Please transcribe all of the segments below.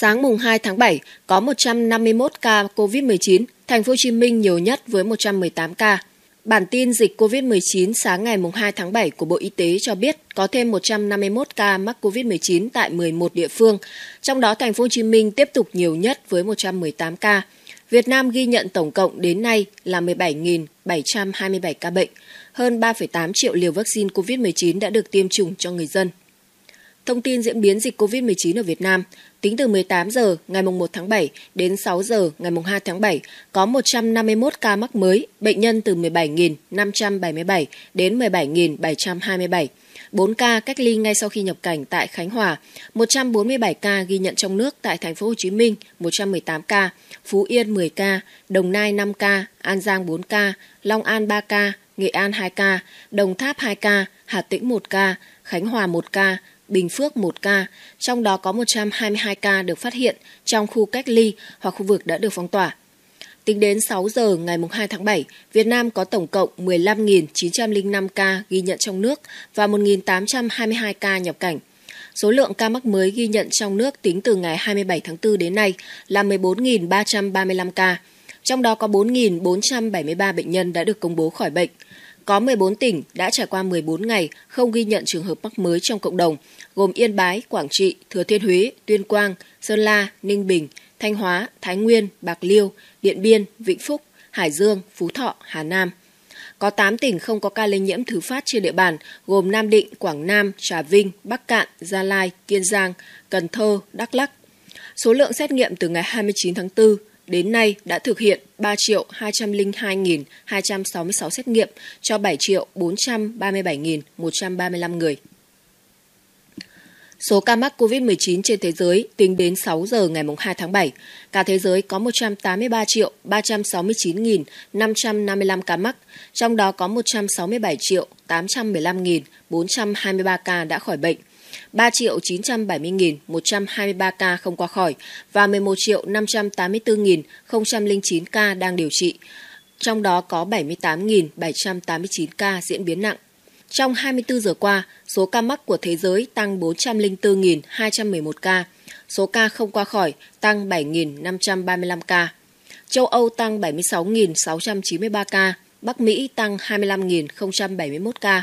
Sáng mùng 2 tháng 7 có 151 ca COVID-19, thành phố Hồ Chí Minh nhiều nhất với 118 ca. Bản tin dịch COVID-19 sáng ngày mùng 2 tháng 7 của Bộ Y tế cho biết có thêm 151 ca mắc COVID-19 tại 11 địa phương, trong đó thành phố Hồ Chí Minh tiếp tục nhiều nhất với 118 ca. Việt Nam ghi nhận tổng cộng đến nay là 17.727 ca bệnh, hơn 3,8 triệu liều vaccine COVID-19 đã được tiêm chủng cho người dân. Thông tin diễn biến dịch COVID-19 ở Việt Nam, tính từ 18 giờ ngày 1 tháng 7 đến 6 giờ ngày 2 tháng 7, có 151 ca mắc mới, bệnh nhân từ 17.577 đến 17.727. 4 ca cách ly ngay sau khi nhập cảnh tại Khánh Hòa, 147 ca ghi nhận trong nước tại thành phố Hồ Chí Minh, 118 ca, Phú Yên 10 ca, Đồng Nai 5 ca, An Giang 4 ca, Long An 3 ca, Nghệ An 2 ca, Đồng Tháp 2 ca, Hà Tĩnh 1 ca, Khánh Hòa 1 ca, Bình Phước 1 ca, trong đó có 122 ca được phát hiện trong khu cách ly hoặc khu vực đã được phong tỏa. Tính đến 6 giờ ngày 2 tháng 7, Việt Nam có tổng cộng 15.905 ca ghi nhận trong nước và 1.822 ca nhập cảnh. Số lượng ca mắc mới ghi nhận trong nước tính từ ngày 27 tháng 4 đến nay là 14.335 ca, trong đó có 4.473 bệnh nhân đã được công bố khỏi bệnh. Có 14 tỉnh đã trải qua 14 ngày không ghi nhận trường hợp mắc mới trong cộng đồng, gồm Yên Bái, Quảng Trị, Thừa Thiên Huế, Tuyên Quang, Sơn La, Ninh Bình, Thanh Hóa, Thái Nguyên, Bạc Liêu, Điện Biên, Vĩnh Phúc, Hải Dương, Phú Thọ, Hà Nam. Có 8 tỉnh không có ca lây nhiễm thứ phát trên địa bàn, gồm Nam Định, Quảng Nam, Trà Vinh, Bắc Cạn, Gia Lai, Kiên Giang, Cần Thơ, Đắk Lắc. Số lượng xét nghiệm từ ngày 29 tháng 4 đến nay đã thực hiện 3 triệu 202.266 xét nghiệm cho 7 triệu 437.135 người. Số ca mắc COVID-19 trên thế giới tính đến 6 giờ ngày 2 tháng 7, cả thế giới có 183 triệu 369.555 ca mắc, trong đó có 167 triệu 815.423 ca đã khỏi bệnh – 3.970.123 ca không qua khỏi và 11.584.009 ca đang điều trị. Trong đó có 78.789 ca diễn biến nặng. Trong 24 giờ qua, số ca mắc của thế giới tăng 404.211 ca, số ca không qua khỏi tăng 7.535 ca. Châu Âu tăng 76.693 ca, Bắc Mỹ tăng 25.071 ca,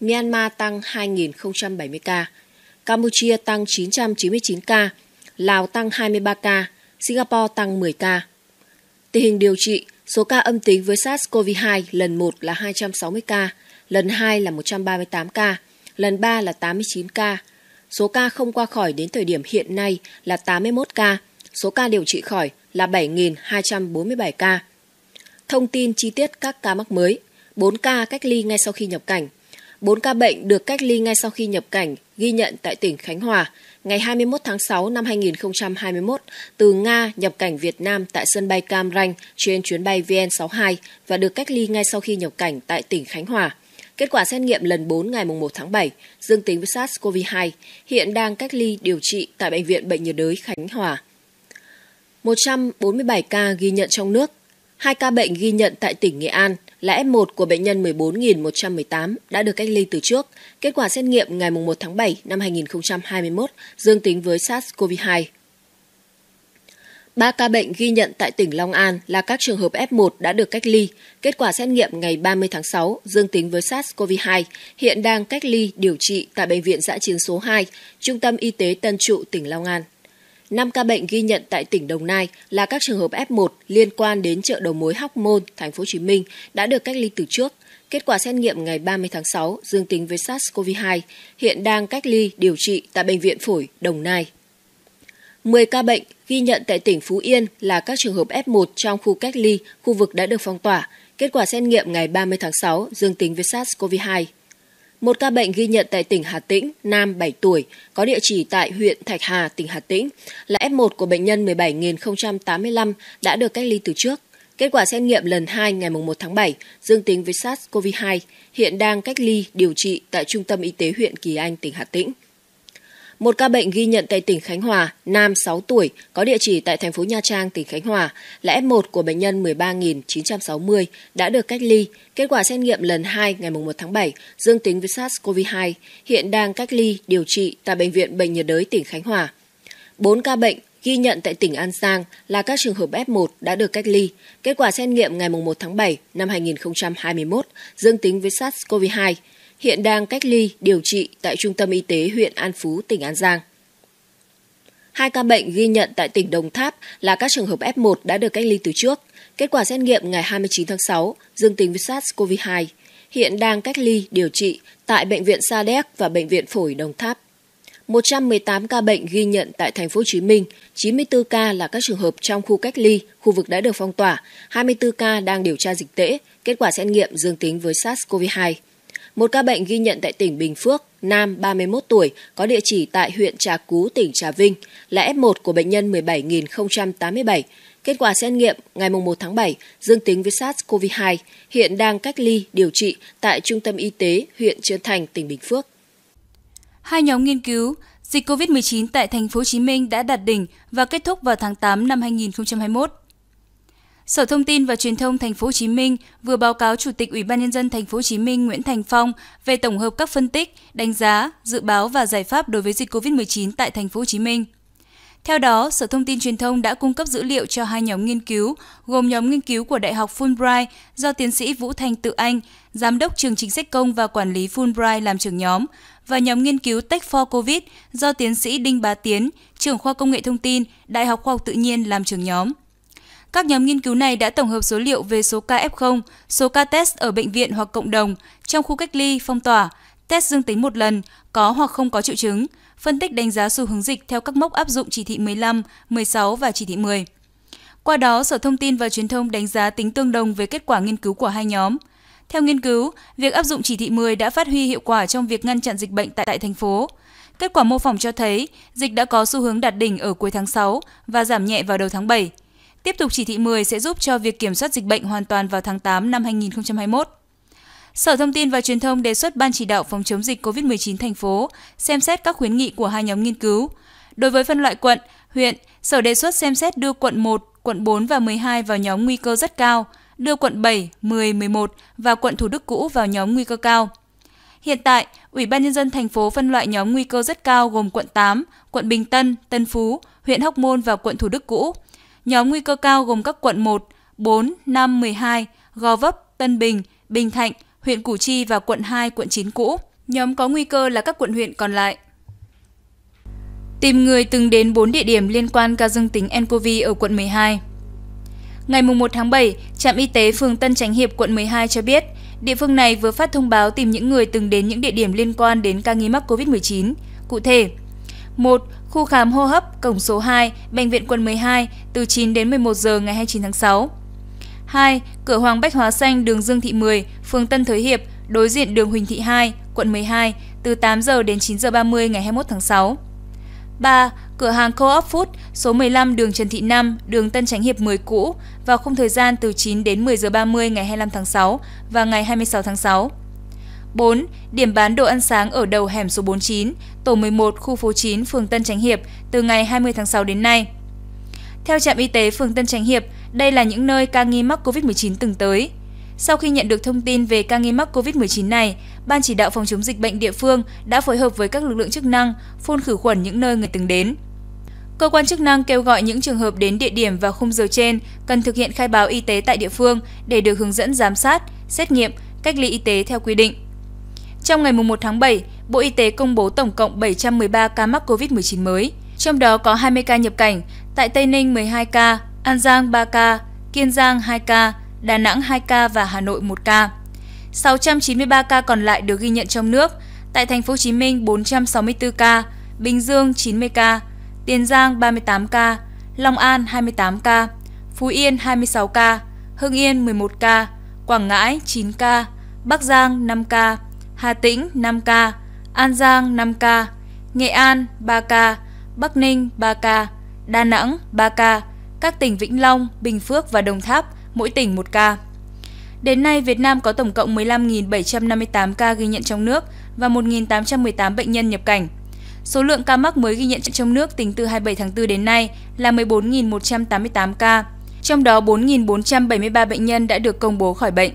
Myanmar tăng 2.070 ca, Campuchia tăng 999 ca, Lào tăng 23 ca, Singapore tăng 10 ca. Tình hình điều trị, số ca âm tính với SARS-CoV-2 lần 1 là 260 ca, lần 2 là 138 ca, lần 3 là 89 ca. Số ca không qua khỏi đến thời điểm hiện nay là 81 ca, số ca điều trị khỏi là 7.247 ca. Thông tin chi tiết các ca mắc mới, 4 ca cách ly ngay sau khi nhập cảnh, 4 ca bệnh được cách ly ngay sau khi nhập cảnh ghi nhận tại tỉnh Khánh Hòa ngày 21 tháng 6 năm 2021 từ Nga nhập cảnh Việt Nam tại sân bay Cam Ranh trên chuyến bay VN62 và được cách ly ngay sau khi nhập cảnh tại tỉnh Khánh Hòa. Kết quả xét nghiệm lần 4 ngày 1 tháng 7 dương tính với SARS-CoV-2, hiện đang cách ly điều trị tại Bệnh viện Bệnh nhiệt đới Khánh Hòa. 147 ca ghi nhận trong nước, Hai ca bệnh ghi nhận tại tỉnh Nghệ An là F1 của bệnh nhân 14.118 đã được cách ly từ trước. Kết quả xét nghiệm ngày 1 tháng 7 năm 2021 dương tính với SARS-CoV-2. Ba ca bệnh ghi nhận tại tỉnh Long An là các trường hợp F1 đã được cách ly. Kết quả xét nghiệm ngày 30 tháng 6 dương tính với SARS-CoV-2, hiện đang cách ly điều trị tại Bệnh viện giã chiến số 2, Trung tâm Y tế Tân Trụ, tỉnh Long An. 5 ca bệnh ghi nhận tại tỉnh Đồng Nai là các trường hợp F1 liên quan đến chợ đầu mối Hóc Môn, thành phố Hồ Chí Minh đã được cách ly từ trước. Kết quả xét nghiệm ngày 30 tháng 6 dương tính với SARS-CoV-2, hiện đang cách ly điều trị tại bệnh viện phổi Đồng Nai. 10 ca bệnh ghi nhận tại tỉnh Phú Yên là các trường hợp F1 trong khu cách ly, khu vực đã được phong tỏa. Kết quả xét nghiệm ngày 30 tháng 6 dương tính với SARS-CoV-2. Một ca bệnh ghi nhận tại tỉnh Hà Tĩnh, nam 7 tuổi, có địa chỉ tại huyện Thạch Hà, tỉnh Hà Tĩnh, là F1 của bệnh nhân 17.085 đã được cách ly từ trước. Kết quả xét nghiệm lần 2 ngày 1 tháng 7 dương tính với SARS-CoV-2, hiện đang cách ly điều trị tại Trung tâm Y tế huyện Kỳ Anh, tỉnh Hà Tĩnh. Một ca bệnh ghi nhận tại tỉnh Khánh Hòa, nam 6 tuổi, có địa chỉ tại thành phố Nha Trang, tỉnh Khánh Hòa, là F1 của bệnh nhân 13.960 đã được cách ly. Kết quả xét nghiệm lần 2 ngày 1 tháng 7 dương tính với SARS-CoV-2, hiện đang cách ly điều trị tại bệnh viện Bệnh nhiệt đới tỉnh Khánh Hòa. 4 ca bệnh ghi nhận tại tỉnh An Giang là các trường hợp F1 đã được cách ly. Kết quả xét nghiệm ngày 1 tháng 7 năm 2021 dương tính với SARS-CoV-2 hiện đang cách ly, điều trị tại Trung tâm Y tế huyện An Phú, tỉnh An Giang. Hai ca bệnh ghi nhận tại tỉnh Đồng Tháp là các trường hợp F1 đã được cách ly từ trước. Kết quả xét nghiệm ngày 29 tháng 6 dương tính với SARS-CoV-2. Hiện đang cách ly, điều trị tại Bệnh viện Sa Đéc và Bệnh viện Phổi Đồng Tháp. 118 ca bệnh ghi nhận tại thành phố Hồ Chí Minh, 94 ca là các trường hợp trong khu cách ly, khu vực đã được phong tỏa, 24 ca đang điều tra dịch tễ, kết quả xét nghiệm dương tính với SARS-CoV-2. Một ca bệnh ghi nhận tại tỉnh Bình Phước, nam 31 tuổi, có địa chỉ tại huyện Trà Cú, tỉnh Trà Vinh, là F1 của bệnh nhân 17.087. Kết quả xét nghiệm ngày 1 tháng 7 dương tính với SARS-CoV-2, hiện đang cách ly điều trị tại Trung tâm Y tế huyện Trơn Thành, tỉnh Bình Phước. Hai nhóm nghiên cứu dịch COVID-19 tại thành phố Hồ Chí Minh đã đạt đỉnh và kết thúc vào tháng 8 năm 2021. Sở Thông tin và Truyền thông Thành phố Hồ Chí Minh vừa báo cáo Chủ tịch Ủy ban nhân dân Thành phố Hồ Chí Minh Nguyễn Thành Phong về tổng hợp các phân tích, đánh giá, dự báo và giải pháp đối với dịch COVID-19 tại Thành phố Hồ Chí Minh. Theo đó, Sở Thông tin Truyền thông đã cung cấp dữ liệu cho hai nhóm nghiên cứu, gồm nhóm nghiên cứu của Đại học Fulbright do tiến sĩ Vũ Thành Tự Anh, Giám đốc Trường Chính sách Công và Quản lý Fulbright làm trưởng nhóm, và nhóm nghiên cứu Tech for COVID do tiến sĩ Đinh Bá Tiến, trưởng khoa Công nghệ Thông tin, Đại học Khoa học Tự nhiên làm trưởng nhóm. Các nhóm nghiên cứu này đã tổng hợp số liệu về số ca F0, số ca test ở bệnh viện hoặc cộng đồng, trong khu cách ly, phong tỏa, test dương tính một lần, có hoặc không có triệu chứng, phân tích đánh giá xu hướng dịch theo các mốc áp dụng chỉ thị 15, 16 và chỉ thị 10. Qua đó, Sở Thông tin và Truyền thông đánh giá tính tương đồng với kết quả nghiên cứu của hai nhóm. Theo nghiên cứu, việc áp dụng chỉ thị 10 đã phát huy hiệu quả trong việc ngăn chặn dịch bệnh tại, tại thành phố. Kết quả mô phỏng cho thấy dịch đã có xu hướng đạt đỉnh ở cuối tháng 6 và giảm nhẹ vào đầu tháng 7. Tiếp tục chỉ thị 10 sẽ giúp cho việc kiểm soát dịch bệnh hoàn toàn vào tháng 8 năm 2021. Sở Thông tin và Truyền thông đề xuất Ban chỉ đạo phòng chống dịch COVID-19 thành phố xem xét các khuyến nghị của hai nhóm nghiên cứu. Đối với phân loại quận, huyện, Sở đề xuất xem xét đưa quận 1, quận 4 và 12 vào nhóm nguy cơ rất cao, đưa quận 7, 10, 11 và quận Thủ Đức cũ vào nhóm nguy cơ cao. Hiện tại, Ủy ban nhân dân thành phố phân loại nhóm nguy cơ rất cao gồm quận 8, quận Bình Tân, Tân Phú, huyện Hóc Môn và quận Thủ Đức cũ Nhóm nguy cơ cao gồm các quận 1, 4, 5, 12, Gò Vấp, Tân Bình, Bình Thạnh, huyện Củ Chi và quận 2, quận 9 cũ. Nhóm có nguy cơ là các quận huyện còn lại. Tìm người từng đến 4 địa điểm liên quan ca dương tính nCoV ở quận 12. Ngày 1 tháng 7, trạm y tế phường Tân Chánh Hiệp quận 12 cho biết, địa phương này vừa phát thông báo tìm những người từng đến những địa điểm liên quan đến ca nghi mắc COVID-19. Cụ thể, 1 khu khám hô hấp cổng số 2, bệnh viện Quân 12 từ 9 đến 11 giờ ngày 29 tháng 6. 2. Cửa Hoàng Bách Hóa Xanh đường Dương Thị 10, phường Tân Thới Hiệp, đối diện đường Huỳnh Thị 2, quận 12 từ 8 giờ đến 9 giờ 30 ngày 21 tháng 6. 3. Cửa hàng Co-op Food số 15 đường Trần Thị Năm, đường Tân Chánh Hiệp 10 cũ vào khung thời gian từ 9 đến 10 giờ 30 ngày 25 tháng 6 và ngày 26 tháng 6. 4. Điểm bán đồ ăn sáng ở đầu hẻm số 49, tổ 11, khu phố 9, phường Tân Chánh Hiệp từ ngày 20 tháng 6 đến nay. Theo trạm y tế phường Tân Chánh Hiệp, đây là những nơi ca nghi mắc COVID-19 từng tới. Sau khi nhận được thông tin về ca nghi mắc COVID-19 này, Ban chỉ đạo phòng chống dịch bệnh địa phương đã phối hợp với các lực lượng chức năng phun khử khuẩn những nơi người từng đến. Cơ quan chức năng kêu gọi những trường hợp đến địa điểm và khung giờ trên cần thực hiện khai báo y tế tại địa phương để được hướng dẫn giám sát, xét nghiệm, cách ly y tế theo quy định. Trong ngày 1 tháng 7, Bộ Y tế công bố tổng cộng 713 ca mắc COVID-19 mới, trong đó có 20 ca nhập cảnh, tại Tây Ninh 12 ca, An Giang 3 ca, Kiên Giang 2 ca, Đà Nẵng 2 ca và Hà Nội 1 ca. 693 ca còn lại được ghi nhận trong nước, tại thành phố Hồ Chí Minh 464 ca, Bình Dương 90 ca, Tiền Giang 38 ca, Long An 28 ca, Phú Yên 26 ca, Hưng Yên 11 ca, Quảng Ngãi 9 ca, Bắc Giang 5 ca, Hà Tĩnh 5 ca, An Giang 5 ca, Nghệ An 3 ca, Bắc Ninh 3 ca, Đà Nẵng 3 ca, các tỉnh Vĩnh Long, Bình Phước và Đồng Tháp mỗi tỉnh 1 ca. Đến nay, Việt Nam có tổng cộng 15.758 ca ghi nhận trong nước và 1.818 bệnh nhân nhập cảnh. Số lượng ca mắc mới ghi nhận trong nước tính từ 27 tháng 4 đến nay là 14.188 ca, trong đó 4.473 bệnh nhân đã được công bố khỏi bệnh.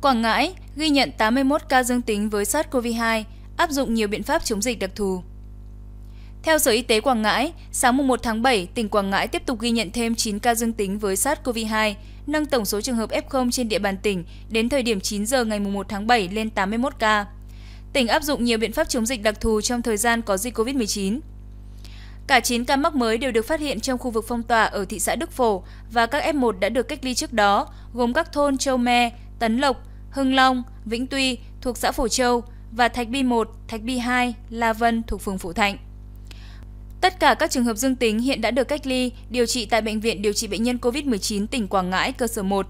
Quảng Ngãi ghi nhận 81 ca dương tính với SARS-CoV-2, áp dụng nhiều biện pháp chống dịch đặc thù. Theo Sở Y tế Quảng Ngãi, sáng mùng 1 tháng 7, tỉnh Quảng Ngãi tiếp tục ghi nhận thêm 9 ca dương tính với SARS-CoV-2, nâng tổng số trường hợp F0 trên địa bàn tỉnh đến thời điểm 9 giờ ngày 1 tháng 7 lên 81 ca. Tỉnh áp dụng nhiều biện pháp chống dịch đặc thù trong thời gian có dịch COVID-19. Cả 9 ca mắc mới đều được phát hiện trong khu vực phong tỏa ở thị xã Đức Phổ và các F1 đã được cách ly trước đó, gồm các thôn Châu Me, Tấn Lộc, Hưng Long, Vĩnh Tuy thuộc xã Phổ Châu và Thạch Bi 1, Thạch Bi 2, La Vân thuộc phường Phổ Thạnh. Tất cả các trường hợp dương tính hiện đã được cách ly, điều trị tại Bệnh viện điều trị bệnh nhân COVID-19 tỉnh Quảng Ngãi cơ sở 1.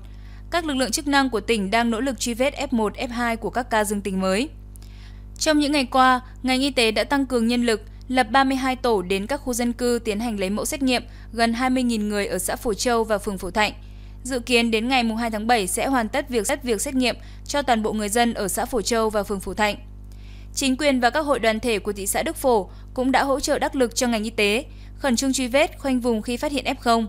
Các lực lượng chức năng của tỉnh đang nỗ lực truy vết F1, F2 của các ca dương tính mới. Trong những ngày qua, ngành y tế đã tăng cường nhân lực, lập 32 tổ đến các khu dân cư tiến hành lấy mẫu xét nghiệm gần 20.000 người ở xã Phổ Châu và phường Phổ Thạnh – Dự kiến đến ngày 2 tháng 7 sẽ hoàn tất việc xét việc xét nghiệm cho toàn bộ người dân ở xã Phổ Châu và phường Phổ Thạnh. Chính quyền và các hội đoàn thể của thị xã Đức Phổ cũng đã hỗ trợ đắc lực cho ngành y tế, khẩn trương truy vết, khoanh vùng khi phát hiện F0.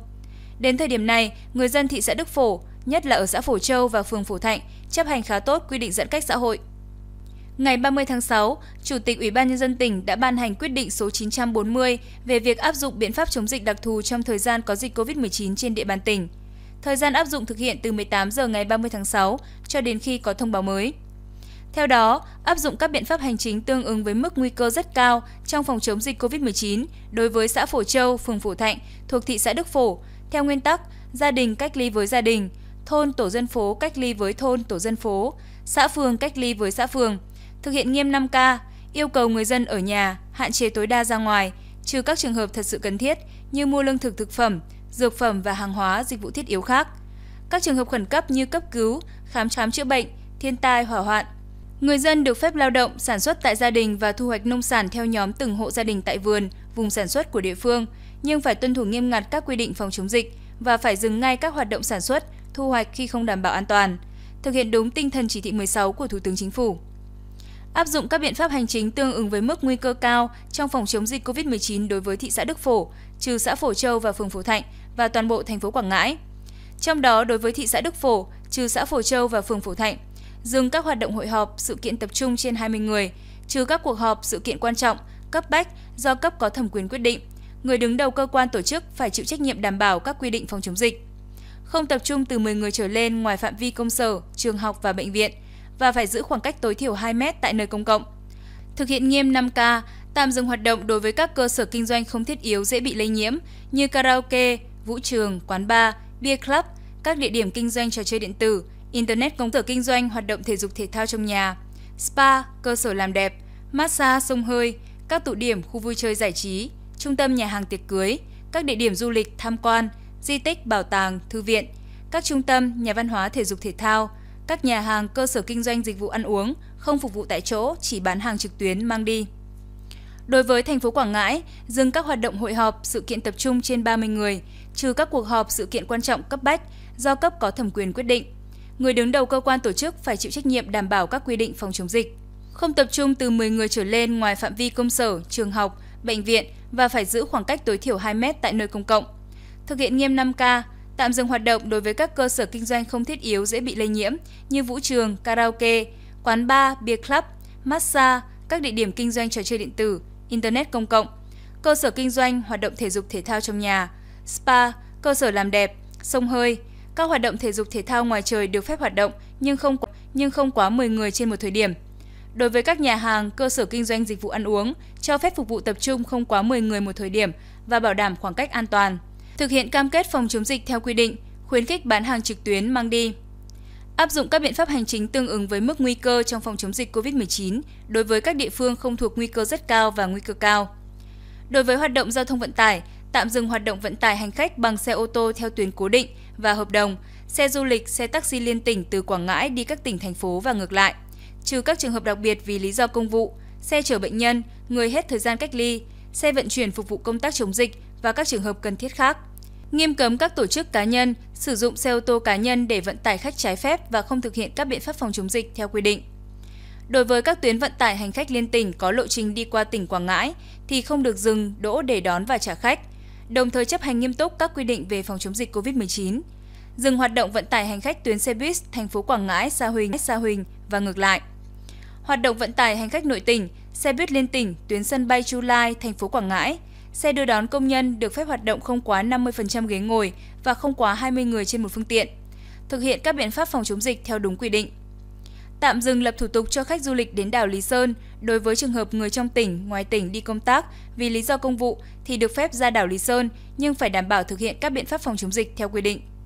Đến thời điểm này, người dân thị xã Đức Phổ, nhất là ở xã Phổ Châu và phường Phổ Thạnh, chấp hành khá tốt quy định giãn cách xã hội. Ngày 30 tháng 6, Chủ tịch Ủy ban nhân dân tỉnh đã ban hành quyết định số 940 về việc áp dụng biện pháp chống dịch đặc thù trong thời gian có dịch COVID-19 trên địa bàn tỉnh. Thời gian áp dụng thực hiện từ 18 giờ ngày 30 tháng 6 cho đến khi có thông báo mới. Theo đó, áp dụng các biện pháp hành chính tương ứng với mức nguy cơ rất cao trong phòng chống dịch COVID-19 đối với xã Phổ Châu, phường Phổ Thạnh thuộc thị xã Đức Phổ, theo nguyên tắc gia đình cách ly với gia đình, thôn tổ dân phố cách ly với thôn tổ dân phố, xã phường cách ly với xã phường, thực hiện nghiêm 5K, yêu cầu người dân ở nhà hạn chế tối đa ra ngoài, trừ các trường hợp thật sự cần thiết như mua lương thực thực phẩm, dược phẩm và hàng hóa dịch vụ thiết yếu khác. Các trường hợp khẩn cấp như cấp cứu, khám khám chữa bệnh, thiên tai, hỏa hoạn. Người dân được phép lao động, sản xuất tại gia đình và thu hoạch nông sản theo nhóm từng hộ gia đình tại vườn, vùng sản xuất của địa phương, nhưng phải tuân thủ nghiêm ngặt các quy định phòng chống dịch và phải dừng ngay các hoạt động sản xuất, thu hoạch khi không đảm bảo an toàn, thực hiện đúng tinh thần chỉ thị 16 của Thủ tướng Chính phủ áp dụng các biện pháp hành chính tương ứng với mức nguy cơ cao trong phòng chống dịch COVID-19 đối với thị xã Đức Phổ, trừ xã Phổ Châu và phường Phổ Thạnh và toàn bộ thành phố Quảng Ngãi. Trong đó, đối với thị xã Đức Phổ, trừ xã Phổ Châu và phường Phổ Thạnh, dừng các hoạt động hội họp, sự kiện tập trung trên 20 người, trừ các cuộc họp, sự kiện quan trọng, cấp bách do cấp có thẩm quyền quyết định. Người đứng đầu cơ quan tổ chức phải chịu trách nhiệm đảm bảo các quy định phòng chống dịch. Không tập trung từ 10 người trở lên ngoài phạm vi công sở, trường học và bệnh viện và phải giữ khoảng cách tối thiểu 2 mét tại nơi công cộng. Thực hiện nghiêm 5K, tạm dừng hoạt động đối với các cơ sở kinh doanh không thiết yếu dễ bị lây nhiễm như karaoke, vũ trường, quán bar, beer club, các địa điểm kinh doanh trò chơi điện tử, internet công sở kinh doanh hoạt động thể dục thể thao trong nhà, spa, cơ sở làm đẹp, massage sông hơi, các tụ điểm khu vui chơi giải trí, trung tâm nhà hàng tiệc cưới, các địa điểm du lịch tham quan, di tích, bảo tàng, thư viện, các trung tâm nhà văn hóa thể dục thể thao, các nhà hàng cơ sở kinh doanh dịch vụ ăn uống không phục vụ tại chỗ, chỉ bán hàng trực tuyến mang đi. Đối với thành phố Quảng Ngãi, dừng các hoạt động hội họp, sự kiện tập trung trên 30 người, trừ các cuộc họp sự kiện quan trọng cấp bách do cấp có thẩm quyền quyết định. Người đứng đầu cơ quan tổ chức phải chịu trách nhiệm đảm bảo các quy định phòng chống dịch. Không tập trung từ 10 người trở lên ngoài phạm vi công sở, trường học, bệnh viện và phải giữ khoảng cách tối thiểu 2 mét tại nơi công cộng. Thực hiện nghiêm 5K, tạm dừng hoạt động đối với các cơ sở kinh doanh không thiết yếu dễ bị lây nhiễm như vũ trường, karaoke, quán bar, bia club, massage, các địa điểm kinh doanh trò chơi điện tử, Internet công cộng, cơ sở kinh doanh hoạt động thể dục thể thao trong nhà, spa, cơ sở làm đẹp, sông hơi. Các hoạt động thể dục thể thao ngoài trời được phép hoạt động nhưng không quá, nhưng không quá 10 người trên một thời điểm. Đối với các nhà hàng, cơ sở kinh doanh dịch vụ ăn uống, cho phép phục vụ tập trung không quá 10 người một thời điểm và bảo đảm khoảng cách an toàn. Thực hiện cam kết phòng chống dịch theo quy định, khuyến khích bán hàng trực tuyến mang đi áp dụng các biện pháp hành chính tương ứng với mức nguy cơ trong phòng chống dịch COVID-19 đối với các địa phương không thuộc nguy cơ rất cao và nguy cơ cao. Đối với hoạt động giao thông vận tải, tạm dừng hoạt động vận tải hành khách bằng xe ô tô theo tuyến cố định và hợp đồng, xe du lịch, xe taxi liên tỉnh từ Quảng Ngãi đi các tỉnh thành phố và ngược lại, trừ các trường hợp đặc biệt vì lý do công vụ, xe chở bệnh nhân, người hết thời gian cách ly, xe vận chuyển phục vụ công tác chống dịch và các trường hợp cần thiết khác nghiêm cấm các tổ chức cá nhân sử dụng xe ô tô cá nhân để vận tải khách trái phép và không thực hiện các biện pháp phòng chống dịch theo quy định. Đối với các tuyến vận tải hành khách liên tỉnh có lộ trình đi qua tỉnh Quảng Ngãi thì không được dừng, đỗ để đón và trả khách, đồng thời chấp hành nghiêm túc các quy định về phòng chống dịch COVID-19. Dừng hoạt động vận tải hành khách tuyến xe buýt thành phố Quảng Ngãi, Sa Huỳnh, Sa Huỳnh và ngược lại. Hoạt động vận tải hành khách nội tỉnh, xe buýt liên tỉnh tuyến sân bay Chu Lai, thành phố Quảng Ngãi – Xe đưa đón công nhân được phép hoạt động không quá 50% ghế ngồi và không quá 20 người trên một phương tiện. Thực hiện các biện pháp phòng chống dịch theo đúng quy định. Tạm dừng lập thủ tục cho khách du lịch đến đảo Lý Sơn đối với trường hợp người trong tỉnh, ngoài tỉnh đi công tác vì lý do công vụ thì được phép ra đảo Lý Sơn nhưng phải đảm bảo thực hiện các biện pháp phòng chống dịch theo quy định.